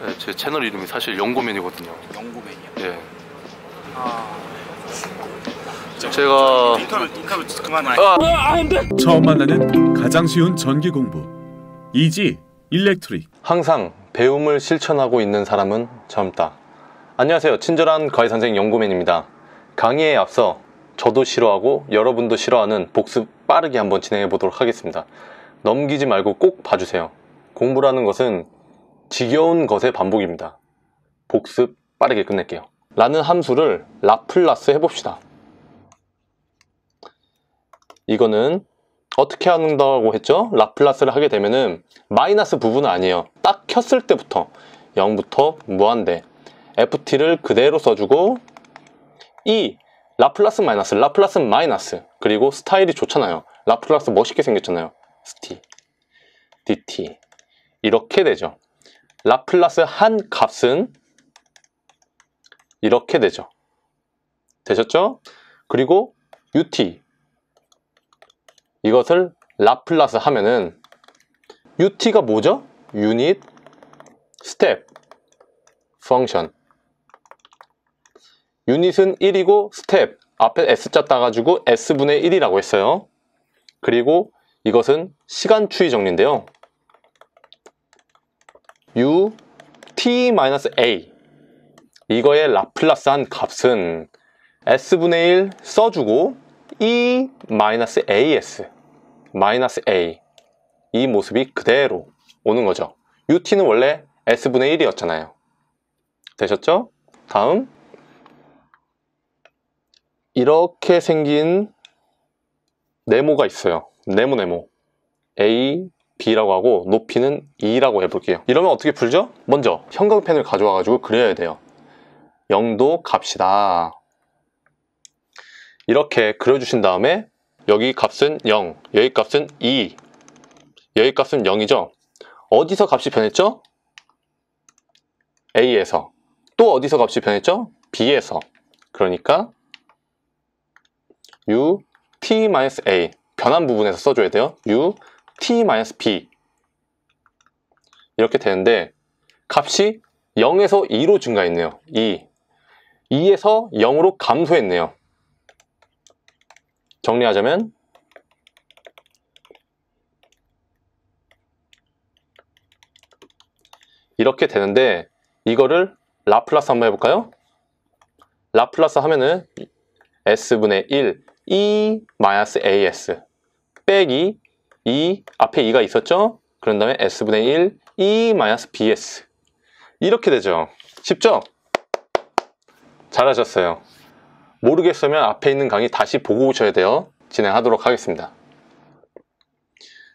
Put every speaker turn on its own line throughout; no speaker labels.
네, 제 채널 이름이 사실 연고맨이거든요. 연고맨이요? 예. 아. 제가 인터뷰 인터뷰 그만해. 아, 아 안돼. 처음 만나는 가장 쉬운 전기 공부 이지 일렉트릭. 항상 배움을 실천하고 있는 사람은 젊다. 안녕하세요. 친절한 과외 선생 연고맨입니다. 강의에 앞서 저도 싫어하고 여러분도 싫어하는 복습 빠르게 한번 진행해 보도록 하겠습니다. 넘기지 말고 꼭 봐주세요. 공부라는 것은 지겨운 것의 반복입니다. 복습 빠르게 끝낼게요. 라는 함수를 라플라스 해봅시다. 이거는 어떻게 한다고 했죠? 라플라스를 하게 되면은 마이너스 부분은 아니에요. 딱 켰을 때부터 0부터 무한대 ft를 그대로 써주고 e 라플라스 마이너스 라플라스 마이너스 그리고 스타일이 좋잖아요. 라플라스 멋있게 생겼잖아요. st dt 이렇게 되죠. 라플라스 한 값은 이렇게 되죠. 되셨죠? 그리고 ut 이것을 라플라스 하면은 ut가 뭐죠? unit step function 유닛은 1이고 스텝 앞에 s자 따가지고 s분의 1이라고 했어요. 그리고 이것은 시간 추이 정리인데요. u t-a 이거의 라플라스한 값은 s분의 1 써주고 e 마이너스 as 마이너스 a 이 모습이 그대로 오는 거죠 ut는 원래 s분의 1이었잖아요 되셨죠? 다음 이렇게 생긴 네모가 있어요 네모 네모 a B라고 하고 높이는 2라고 해볼게요. 이러면 어떻게 풀죠? 먼저 형광펜을 가져와가지고 그려야 돼요. 0도 갑시다 이렇게 그려주신 다음에 여기 값은 0, 여기 값은 2, e, 여기 값은 0이죠? 어디서 값이 변했죠? A에서. 또 어디서 값이 변했죠? B에서. 그러니까 u t-a 변한 부분에서 써줘야 돼요. u t-p 이렇게 되는데 값이 0에서 2로 증가했네요. 2. E. 2에서 0으로 감소했네요. 정리하자면 이렇게 되는데 이거를 라플라스 한번 해볼까요? 라플라스 하면은 s분의 1 e as 빼기 2, 앞에 2가 있었죠? 그런 다음에 S분의 1, E BS. 이렇게 되죠. 쉽죠? 잘하셨어요. 모르겠으면 앞에 있는 강의 다시 보고 오셔야 돼요. 진행하도록 하겠습니다.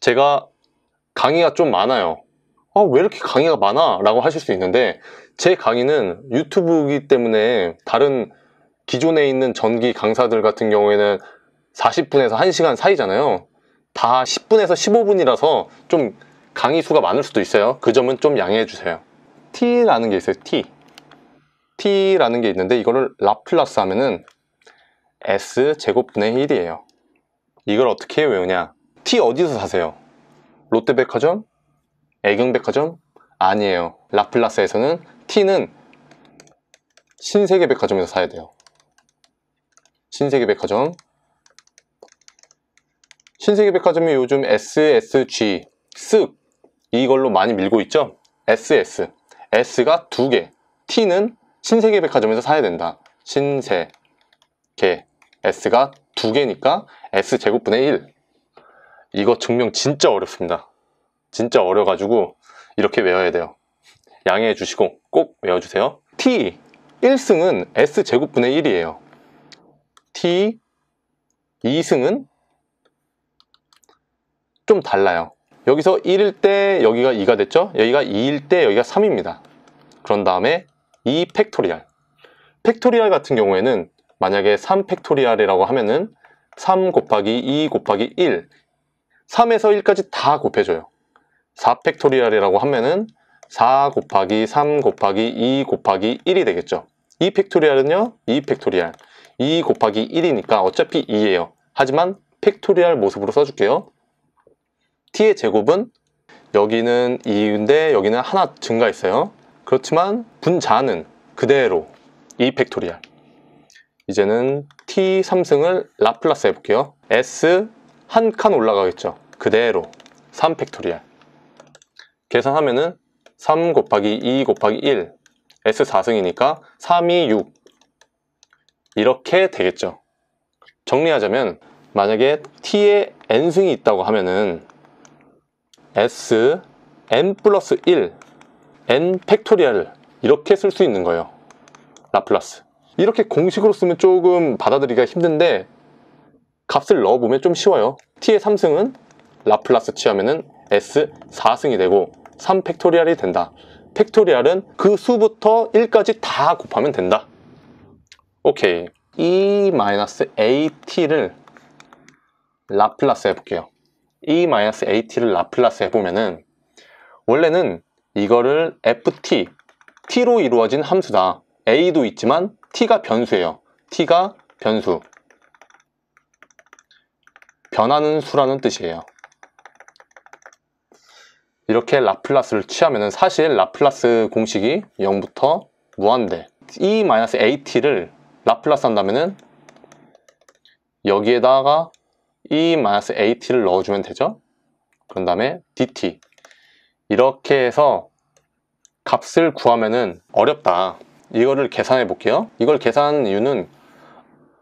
제가 강의가 좀 많아요. 아, 왜 이렇게 강의가 많아? 라고 하실 수 있는데 제 강의는 유튜브이기 때문에 다른 기존에 있는 전기 강사들 같은 경우에는 40분에서 1시간 사이잖아요. 다 10분에서 15분이라서 좀 강의 수가 많을 수도 있어요 그 점은 좀 양해해 주세요 T라는 게 있어요 T T라는 게 있는데 이거를 라플라스 하면은 S 제곱분의 1이에요 이걸 어떻게 외우냐 T 어디서 사세요? 롯데백화점? 애경백화점? 아니에요 라플라스에서는 T는 신세계백화점에서 사야 돼요 신세계백화점 신세계백화점이 요즘 SSG, 쓱 이걸로 많이 밀고 있죠? SS, S가 두 개, T는 신세계백화점에서 사야 된다. 신세, 계, S가 두 개니까 S 제곱분의 1. 이거 증명 진짜 어렵습니다. 진짜 어려가지고 이렇게 외워야 돼요. 양해해 주시고 꼭 외워주세요. T 1승은 S 제곱분의 1이에요. T 2승은 좀 달라요 여기서 1일 때 여기가 2가 됐죠 여기가 2일 때 여기가 3입니다 그런 다음에 2 팩토리알 팩토리알 같은 경우에는 만약에 3 팩토리알이라고 하면은 3 곱하기 2 곱하기 1 3에서 1까지 다 곱해줘요 4 팩토리알이라고 하면은 4 곱하기 3 곱하기 2 곱하기 1이 되겠죠 2 팩토리알은요 2 팩토리알 2 곱하기 1이니까 어차피 2예요 하지만 팩토리알 모습으로 써줄게요 t의 제곱은 여기는 2인데 여기는 하나 증가했어요. 그렇지만 분자는 그대로 2 e 팩토리알 이제는 t3승을 라플라스 해볼게요. s 한 칸 올라가겠죠. 그대로 3 팩토리알 계산하면 은3 곱하기 2 곱하기 1 s4승이니까 3, 2, 6 이렇게 되겠죠. 정리하자면 만약에 t에 n승이 있다고 하면은 s n 플러스 1 n 팩토리얼 이렇게 쓸 수 있는 거예요 라플라스 이렇게 공식으로 쓰면 조금 받아들이기가 힘든데 값을 넣어보면 좀 쉬워요 t의 3승은 라플라스 취하면 s 4승이 되고 3 팩토리얼이 된다 팩토리얼은 그 수부터 1까지 다 곱하면 된다 오케이 e-at를 라플라스 해볼게요 e-at를 라플라스 해보면은 원래는 이거를 ft, t로 이루어진 함수다. a도 있지만 t가 변수예요. t가 변수. 변하는 수라는 뜻이에요. 이렇게 라플라스를 취하면 은 사실 라플라스 공식이 0부터 무한대 e-at를 라플라스 한다면 은 여기에다가 E-AT를 넣어주면 되죠. 그런 다음에 DT 이렇게 해서 값을 구하면은 어렵다. 이거를 계산해 볼게요. 이걸 계산하는 이유는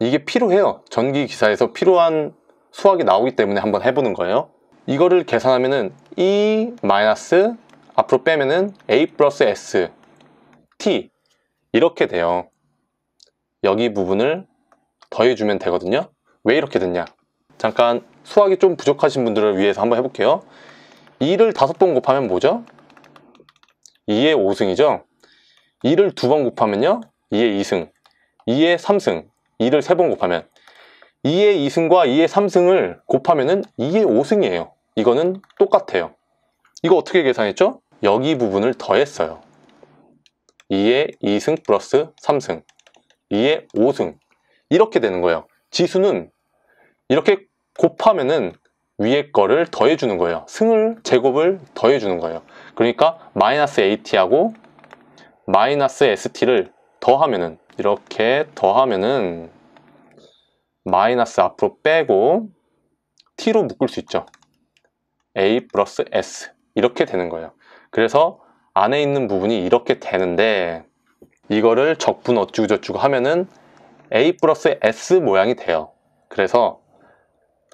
이게 필요해요. 전기 기사에서 필요한 수학이 나오기 때문에 한번 해보는 거예요. 이거를 계산하면은 E 마이너스 앞으로 빼면은 A 플러스 S T 이렇게 돼요. 여기 부분을 더해주면 되거든요. 왜 이렇게 됐냐? 잠깐 수학이 좀 부족하신 분들을 위해서 한번 해볼게요. 2를 5번 곱하면 뭐죠? 2의 5승이죠? 2를 2번 곱하면요? 2의 2승, 2의 3승, 2를 3번 곱하면 2의 2승과 2의 3승을 곱하면 은 2의 5승이에요. 이거는 똑같아요. 이거 어떻게 계산했죠? 여기 부분을 더했어요. 2의 2승 플러스 3승, 2의 5승 이렇게 되는 거예요. 지수는 이렇게 곱하면은 위에 거를 더해주는 거예요. 승을, 제곱을 더해주는 거예요. 그러니까 마이너스 AT하고 마이너스 ST를 더하면은 이렇게 더하면은 마이너스 앞으로 빼고 T로 묶을 수 있죠. A 플러스 S 이렇게 되는 거예요. 그래서 안에 있는 부분이 이렇게 되는데 이거를 적분 어쩌고저쩌고 하면은 A 플러스 S 모양이 돼요. 그래서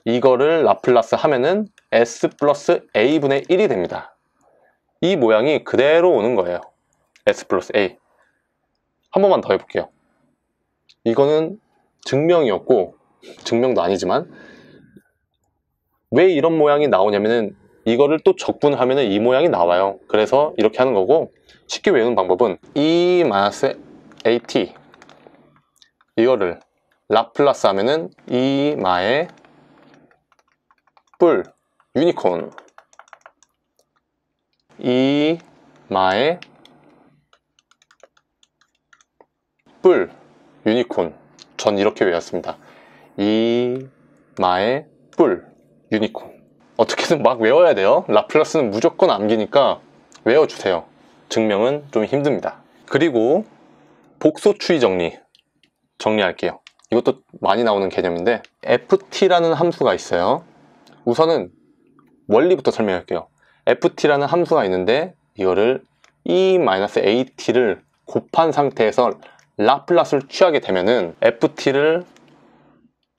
이거를 라플라스 하면은 s 플러스 a분의 1이 됩니다. 이 모양이 그대로 오는 거예요. s 플러스 a 한 번만 더 해볼게요. 이거는 증명이었고 증명도 아니지만 왜 이런 모양이 나오냐면은 이거를 또 적분하면은 이 모양이 나와요. 그래서 이렇게 하는 거고 쉽게 외우는 방법은 e 마이 at 이거를 라플라스 하면은 e 마의 뿔 유니콘 이 마의 뿔 유니콘 전 이렇게 외웠습니다 이 마의 뿔 유니콘 어떻게든 막 외워야 돼요 라플라스는 무조건 암기니까 외워주세요 증명은 좀 힘듭니다 그리고 복소 추이 정리 정리할게요 이것도 많이 나오는 개념인데 ft라는 함수가 있어요 우선은 원리부터 설명할게요. ft라는 함수가 있는데 이거를 e-at를 곱한 상태에서 라플라스를 취하게 되면은 ft를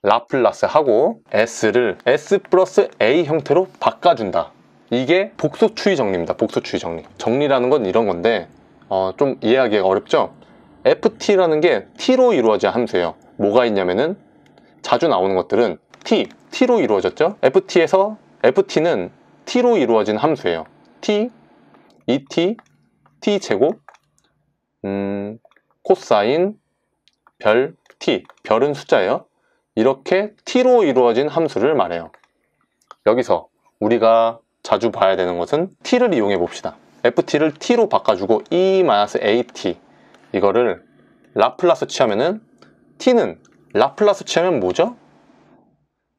라플라스 하고 s를 s 플러스 a 형태로 바꿔준다. 이게 복수 추이 정리입니다. 복수 추이 정리. 정리라는 건 이런 건데 어, 좀 이해하기가 어렵죠? ft라는 게 t로 이루어진 함수예요. 뭐가 있냐면은 자주 나오는 것들은 t, T로 이루어졌죠. FT에서 FT는 T로 이루어진 함수예요. T, ET, T제곱, 음, 코사인, 별, T. 별은 숫자예요. 이렇게 T로 이루어진 함수를 말해요. 여기서 우리가 자주 봐야 되는 것은 T를 이용해 봅시다. FT를 T로 바꿔주고 E-AT 이거를 라플라스 취하면은 T는 라플라스 취하면 뭐죠?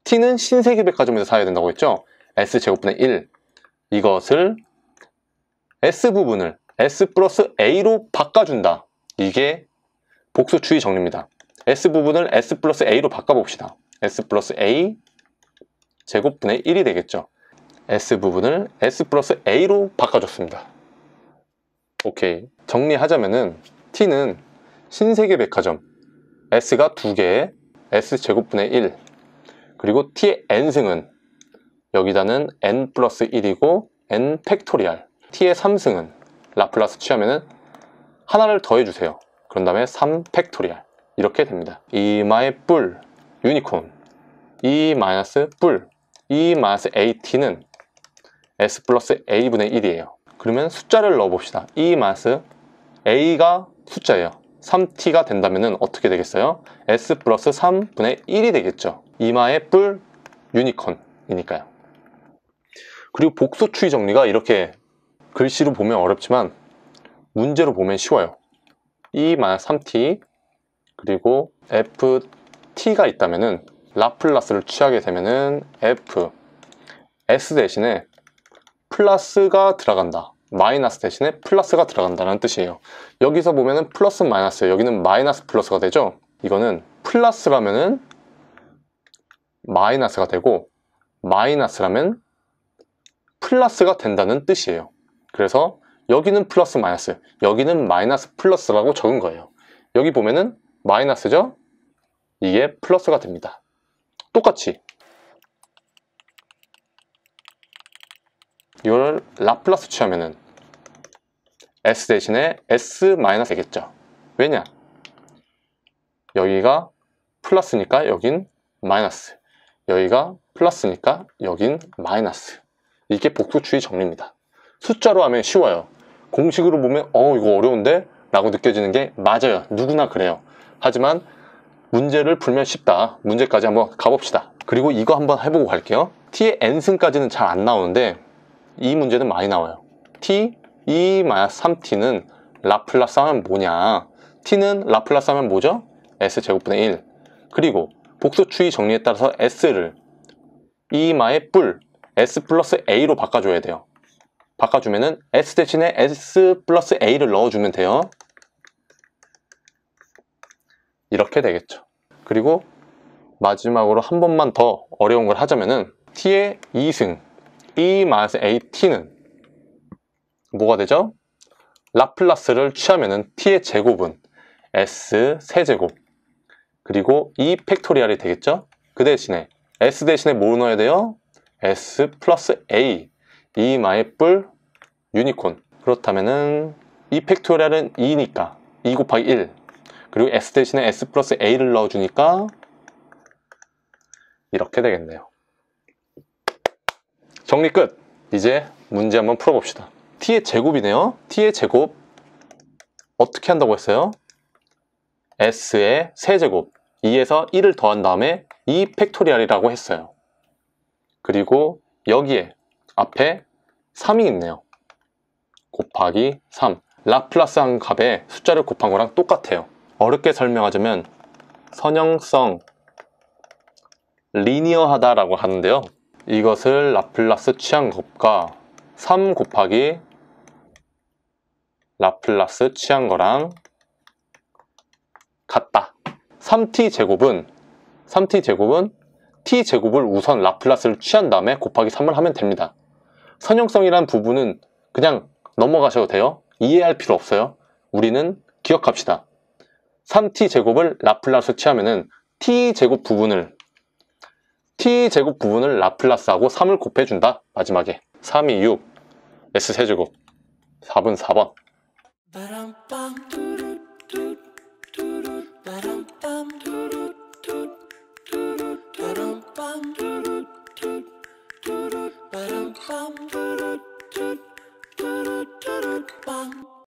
T는 신세계백화점에서 사야 된다고 했죠? S제곱분의 1 이것을 S 부분을 S 플러스 A로 바꿔준다. 이게 복수 추의 정리입니다. S 부분을 S 플러스 A로 바꿔봅시다. S 플러스 A 제곱분의 1이 되겠죠. S 부분을 S 플러스 A로 바꿔줬습니다. 오케이. 정리하자면은 T는 신세계백화점 S가 2개, S제곱분의 1 그리고 t의 n승은 여기다는 n 플러스 1이고 n 팩토리알 t의 3승은 라플라스 취하면은 하나를 더해주세요 그런 다음에 3 팩토리알 이렇게 됩니다 e 이마의 뿔 유니콘 e 마이너스 뿔 e 마이너스 at는 s 플러스 a분의 1이에요 그러면 숫자를 넣어봅시다 e 마이너스 a가 숫자예요 3t가 된다면 어떻게 되겠어요? s 플러스 3분의 1이 되겠죠. 이마의 뿔 유니콘이니까요. 그리고 복수 추이 정리가 이렇게 글씨로 보면 어렵지만 문제로 보면 쉬워요. 2 3t 그리고 ft가 있다면 라플라스를 취하게 되면 f s 대신에 플러스가 들어간다. 마이너스 대신에 플러스가 들어간다는 뜻이에요 여기서 보면은 플러스 마이너스 여기는 마이너스 플러스가 되죠 이거는 플러스라면은 마이너스가 되고 마이너스라면 플러스가 된다는 뜻이에요 그래서 여기는 플러스 마이너스 여기는 마이너스 플러스라고 적은 거예요 여기 보면은 마이너스죠 이게 플러스가 됩니다 똑같이 이걸 라플라스 취하면은 s 대신에 s 마이너스 되겠죠. 왜냐? 여기가 플러스니까 여긴 마이너스. 여기가 플러스니까 여긴 마이너스. 이게 복수추의 정리입니다. 숫자로 하면 쉬워요. 공식으로 보면 어 이거 어려운데? 라고 느껴지는 게 맞아요. 누구나 그래요. 하지만 문제를 풀면 쉽다. 문제까지 한번 가봅시다. 그리고 이거 한번 해보고 갈게요. t의 n승까지는 잘 안 나오는데 이 문제는 많이 나와요. t, e, 3t는 라플라스 하면 뭐냐? t는 라플라스 하면 뭐죠? s제곱분의 1. 그리고 복수 추이 정리에 따라서 s를 이마의 e 뿔, s 플러스 a로 바꿔줘야 돼요. 바꿔주면은 s 대신에 s 플러스 a를 넣어주면 돼요. 이렇게 되겠죠. 그리고 마지막으로 한 번만 더 어려운 걸 하자면은 t의 2승, B 마이너스 AT는 뭐가 되죠? 라플라스를 취하면은 T의 제곱은 S 세제곱 그리고 2 e 팩토리알이 되겠죠? 그 대신에 S 대신에 뭘 넣어야 돼요? S 플러스 A E 마의 뿔 유니콘 그렇다면은 2 e 팩토리알은 2니까 2 e 곱하기 1 그리고 S 대신에 S 플러스 A를 넣어주니까 이렇게 되겠네요 정리 끝 이제 문제 한번 풀어봅시다 t의 제곱이네요 t의 제곱 어떻게 한다고 했어요? s의 세제곱 2에서 1을 더한 다음에 2팩토리알이라고 했어요 그리고 여기에 앞에 3이 있네요 곱하기 3 라플라스한 값에 숫자를 곱한 거랑 똑같아요 어렵게 설명하자면 선형성 리니어하다라고 하는데요 이것을 라플라스 취한 것과 3 곱하기 라플라스 취한 거랑 같다. 3t 제곱은 3t 제곱은 t 제곱을 우선 라플라스를 취한 다음에 곱하기 3을 하면 됩니다. 선형성이란 부분은 그냥 넘어가셔도 돼요. 이해할 필요 없어요. 우리는 기억합시다. 3t 제곱을 라플라스 취하면은 t 제곱 부분을 t제곱 부분을 라플라스하고 3을 곱해준다. 마지막에 3이 6, s 세제곱 4분 4번